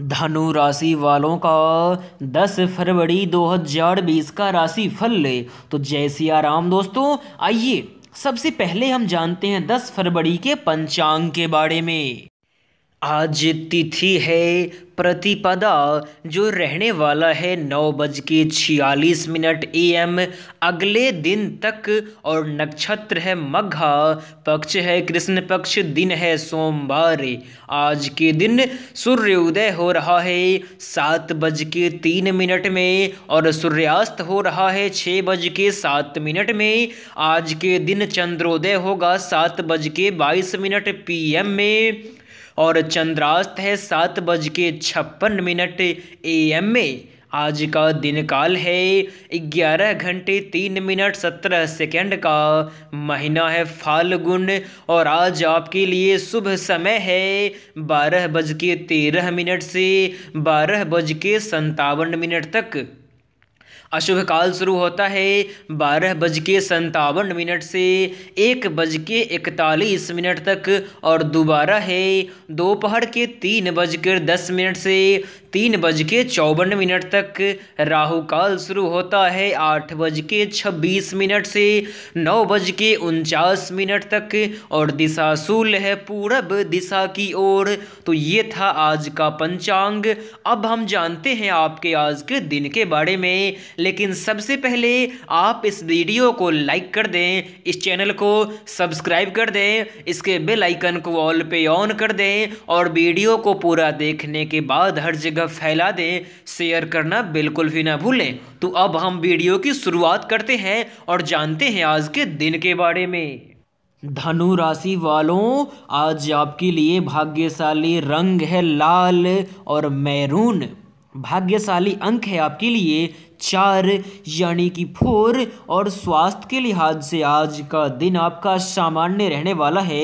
धनु राशि वालों का 10 फरवरी 2020 का राशि फल ले तो जय सिया राम दोस्तों आइए सबसे पहले हम जानते हैं 10 फरवरी के पंचांग के बारे में आज तिथि है प्रतिपदा जो रहने वाला है नौ बज के छियालीस मिनट ए एम अगले दिन तक और नक्षत्र है मघा पक्ष है कृष्ण पक्ष दिन है सोमवार आज के दिन सूर्योदय हो रहा है सात बज के तीन मिनट में और सूर्यास्त हो रहा है छः बज के सात मिनट में आज के दिन चंद्रोदय होगा सात बज के बाईस मिनट पी एम में और चंद्रास्त है सात बज के छप्पन मिनट ए एम में आज का दिन काल है ग्यारह घंटे तीन मिनट सत्रह सेकंड का महीना है फाल्गुन और आज आपके लिए शुभ समय है बारह बज के तेरह मिनट से बारह बज के संतावन मिनट तक अशुभ काल शुरू होता है बारह बज के संतावन मिनट से एक बज के इकतालीस मिनट तक और दोबारा है दोपहर के तीन बजकर दस मिनट से तीन बज के चौवन मिनट तक राहु काल शुरू होता है आठ बज के छब्बीस मिनट से नौ बज के उनचास मिनट तक और दिशा शूल है पूरब दिशा की ओर तो ये था आज का पंचांग अब हम जानते हैं आपके आज के दिन के बारे में लेकिन सबसे पहले आप इस वीडियो को लाइक कर दें इस चैनल को सब्सक्राइब कर दें इसके बेल आइकन को ऑल पे ऑन कर दें और वीडियो को पूरा देखने के बाद हर जगह का फैला दें शेयर करना बिल्कुल भी ना भूलें तो अब हम वीडियो की शुरुआत करते हैं और जानते हैं आज के दिन के बारे में धनु राशि वालों आज आपके लिए भाग्यशाली रंग है लाल और मैरून भाग्यशाली अंक है आपके लिए चार यानी कि फोर और स्वास्थ्य के लिहाज से आज का दिन आपका सामान्य रहने वाला है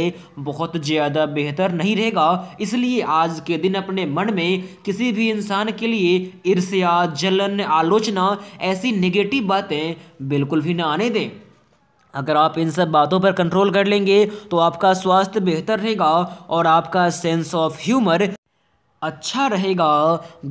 बहुत ज़्यादा बेहतर नहीं रहेगा इसलिए आज के दिन अपने मन में किसी भी इंसान के लिए ईर्ष्या जलन आलोचना ऐसी निगेटिव बातें बिल्कुल भी ना आने दें अगर आप इन सब बातों पर कंट्रोल कर लेंगे तो आपका स्वास्थ्य बेहतर रहेगा और आपका सेंस ऑफ ह्यूमर अच्छा रहेगा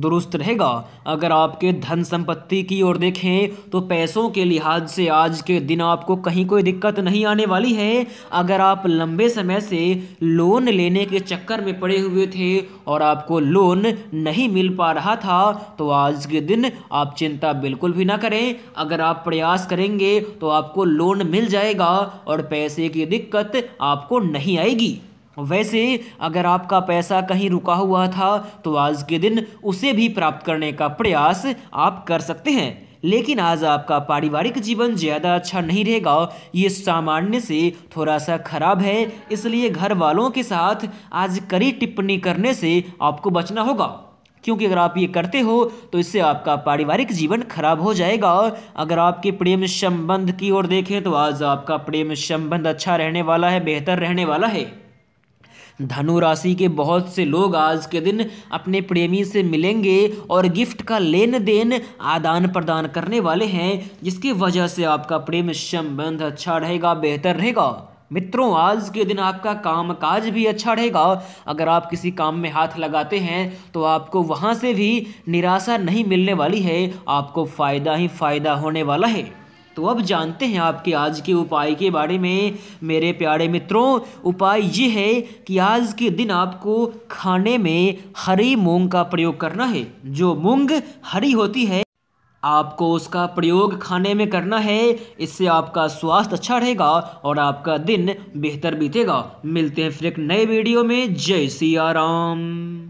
दुरुस्त रहेगा अगर आपके धन संपत्ति की ओर देखें तो पैसों के लिहाज से आज के दिन आपको कहीं कोई दिक्कत नहीं आने वाली है अगर आप लंबे समय से लोन लेने के चक्कर में पड़े हुए थे और आपको लोन नहीं मिल पा रहा था तो आज के दिन आप चिंता बिल्कुल भी ना करें अगर आप प्रयास करेंगे तो आपको लोन मिल जाएगा और पैसे की दिक्कत आपको नहीं आएगी वैसे अगर आपका पैसा कहीं रुका हुआ था तो आज के दिन उसे भी प्राप्त करने का प्रयास आप कर सकते हैं लेकिन आज आपका पारिवारिक जीवन ज़्यादा अच्छा नहीं रहेगा ये सामान्य से थोड़ा सा खराब है इसलिए घर वालों के साथ आज कड़ी टिप्पणी करने से आपको बचना होगा क्योंकि अगर आप ये करते हो तो इससे आपका पारिवारिक जीवन खराब हो जाएगा अगर आपके प्रेम संबंध की ओर देखें तो आज आपका प्रेम संबंध अच्छा रहने वाला है बेहतर रहने वाला है धनु राशि के बहुत से लोग आज के दिन अपने प्रेमी से मिलेंगे और गिफ्ट का लेन देन आदान प्रदान करने वाले हैं जिसकी वजह से आपका प्रेम संबंध अच्छा रहेगा बेहतर रहेगा मित्रों आज के दिन आपका काम काज भी अच्छा रहेगा अगर आप किसी काम में हाथ लगाते हैं तो आपको वहाँ से भी निराशा नहीं मिलने वाली है आपको फ़ायदा ही फ़ायदा होने वाला है तो अब जानते हैं आपके आज के उपाय के बारे में मेरे प्यारे मित्रों उपाय ये है कि आज के दिन आपको खाने में हरी मूंग का प्रयोग करना है जो मूंग हरी होती है आपको उसका प्रयोग खाने में करना है इससे आपका स्वास्थ्य अच्छा रहेगा और आपका दिन बेहतर बीतेगा मिलते हैं फिर एक नए वीडियो में जय सिया राम